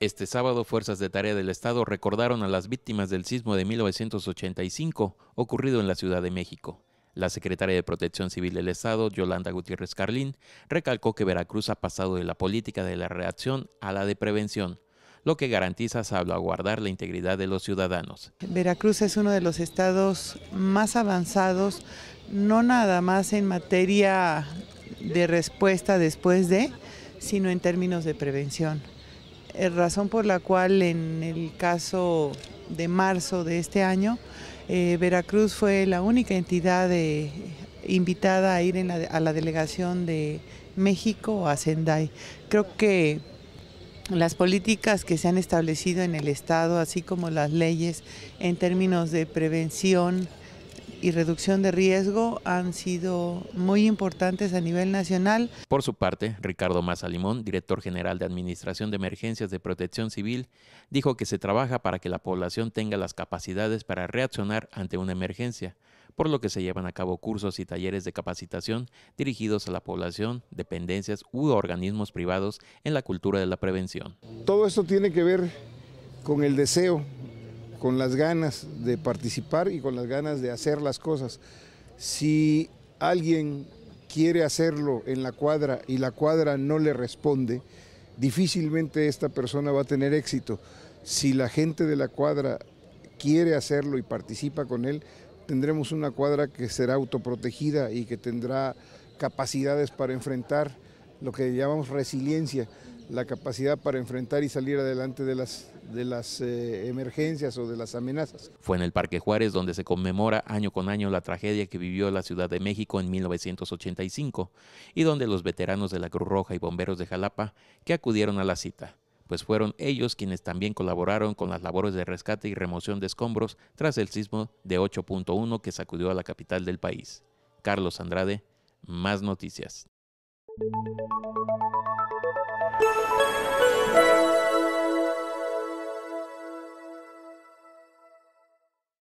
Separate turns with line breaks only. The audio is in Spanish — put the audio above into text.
Este sábado, fuerzas de tarea del Estado recordaron a las víctimas del sismo de 1985 ocurrido en la Ciudad de México. La secretaria de Protección Civil del Estado, Yolanda Gutiérrez Carlín, recalcó que Veracruz ha pasado de la política de la reacción a la de prevención, lo que garantiza salvaguardar la integridad de los ciudadanos.
Veracruz es uno de los estados más avanzados, no nada más en materia de respuesta después de, sino en términos de prevención. es eh, razón por la cual en el caso de marzo de este año, eh, Veracruz fue la única entidad eh, invitada a ir a la delegación de México a Sendai. Creo que las políticas que se han establecido en el Estado, así como las leyes en términos de prevención, y reducción de riesgo han sido muy importantes a nivel nacional.
Por su parte, Ricardo Maza Limón, director general de Administración de Emergencias de Protección Civil, dijo que se trabaja para que la población tenga las capacidades para reaccionar ante una emergencia, por lo que se llevan a cabo cursos y talleres de capacitación dirigidos a la población, dependencias u organismos privados en la cultura de la prevención.
Todo esto tiene que ver con el deseo con las ganas de participar y con las ganas de hacer las cosas. Si alguien quiere hacerlo en la cuadra y la cuadra no le responde, difícilmente esta persona va a tener éxito. Si la gente de la cuadra quiere hacerlo y participa con él, tendremos una cuadra que será autoprotegida y que tendrá capacidades para enfrentar lo que llamamos resiliencia la capacidad para enfrentar y salir adelante de las, de las eh, emergencias o de las amenazas.
Fue en el Parque Juárez donde se conmemora año con año la tragedia que vivió la Ciudad de México en 1985 y donde los veteranos de la Cruz Roja y bomberos de Jalapa que acudieron a la cita, pues fueron ellos quienes también colaboraron con las labores de rescate y remoción de escombros tras el sismo de 8.1 que sacudió a la capital del país. Carlos Andrade, más noticias. Thank you.